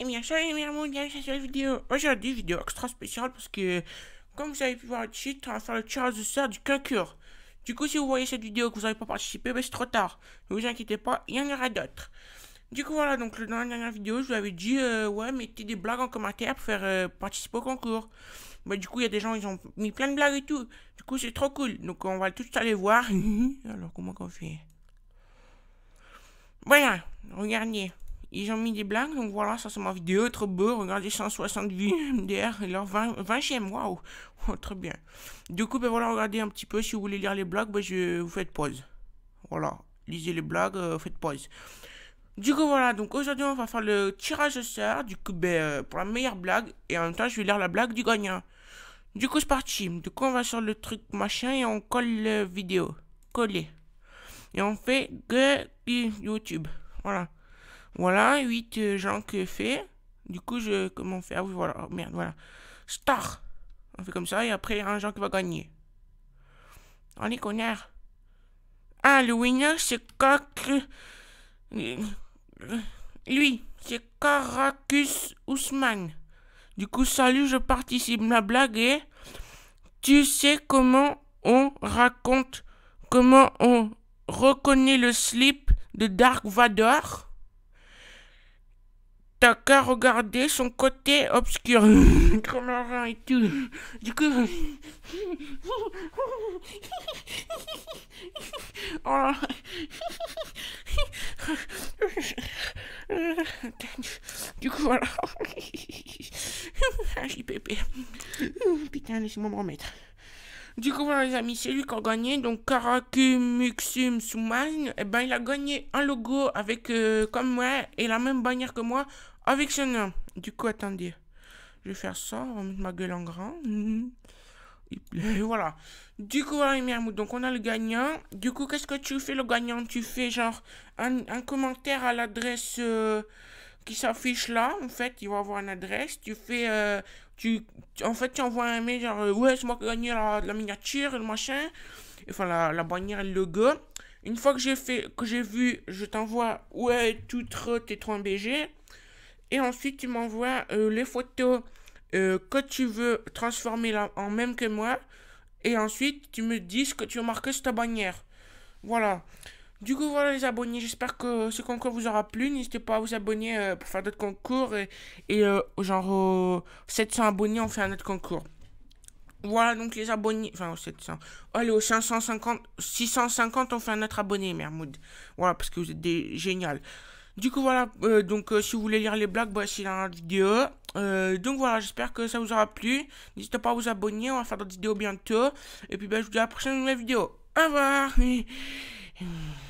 Et bien salut les Bienvenue c'est cette vidéo. Aujourd'hui, vidéo extra spéciale parce que, comme vous avez pu voir le titre, on va faire le Charles de Sœur du concours. Du coup, si vous voyez cette vidéo que vous n'avez pas participé, ben, c'est trop tard. Ne vous inquiétez pas, il y en aura d'autres. Du coup, voilà, donc dans la dernière vidéo, je vous avais dit, euh, ouais, mettez des blagues en commentaire pour faire euh, participer au concours. Bah, du coup, il y a des gens, ils ont mis plein de blagues et tout. Du coup, c'est trop cool. Donc, on va tous aller voir. Alors, comment qu'on fait Voilà, regardez. Ils ont mis des blagues, donc voilà, ça c'est ma vidéo, trop beau, regardez, 160 vues, MDR, et leur 20, 20 waouh, très bien. Du coup, ben voilà, regardez un petit peu, si vous voulez lire les blagues, ben je, vous faites pause. Voilà, lisez les blagues, euh, faites pause. Du coup, voilà, donc aujourd'hui, on va faire le tirage de sort, du coup, ben, euh, pour la meilleure blague, et en même temps, je vais lire la blague du gagnant. Du coup, c'est parti, du coup, on va sur le truc machin, et on colle la vidéo, coller. Et on fait que YouTube, voilà. Voilà, 8 euh, gens que fait. Du coup, je. Comment faire oui, voilà. Oh, merde, voilà. Star On fait comme ça, et après, un genre qui va gagner. Oh, les connards. Ah, le winner, c'est Lui, c'est Caracus Ousmane. Du coup, salut, je participe. La blague et... Tu sais comment on raconte, comment on reconnaît le slip de Dark Vador a qu'à regarder son côté obscur. Trop marrant et tout. Du coup. Oh. Du coup, voilà. Ah, j'ai JPP. Putain, laissez-moi me remettre. Du coup, voilà, les amis, c'est lui qui a gagné. Donc, Karakumuxum Suman, eh ben, il a gagné un logo avec, euh, comme moi, et la même bannière que moi, avec son nom. Du coup, attendez. Je vais faire ça, on va mettre ma gueule en grand. Et voilà. Du coup, voilà, Mermoud. Donc, on a le gagnant. Du coup, qu'est-ce que tu fais, le gagnant Tu fais genre un, commentaire à l'adresse. Euh, qui s'affiche là, en fait, il va avoir une adresse, tu fais, euh, tu, en fait, tu envoies un mail genre, euh, ouais, c'est moi qui ai gagné la, miniature, le machin, enfin, la, la bannière le logo. Une fois que j'ai fait, que j'ai vu, je t'envoie, ouais, tout tes un BG, et ensuite, tu m'envoies euh, les photos euh, que tu veux transformer en même que moi, et ensuite, tu me dis ce que tu as marqué sur ta bannière. Voilà. Du coup, voilà les abonnés, j'espère que ce concours vous aura plu. N'hésitez pas à vous abonner euh, pour faire d'autres concours. Et, et euh, genre aux euh, 700 abonnés, on fait un autre concours. Voilà donc les abonnés, enfin aux 700. Allez, aux 550, 650, on fait un autre abonné, Mermoud. Voilà, parce que vous êtes des génial. Du coup, voilà, donc si vous voulez lire les blagues, bah, c'est dans la vidéo. donc voilà, j'espère que ça vous aura plu. N'hésitez pas à vous abonner, on va faire d'autres vidéos bientôt. Et puis, bah, je vous dis à la prochaine nouvelle vidéo. Au revoir.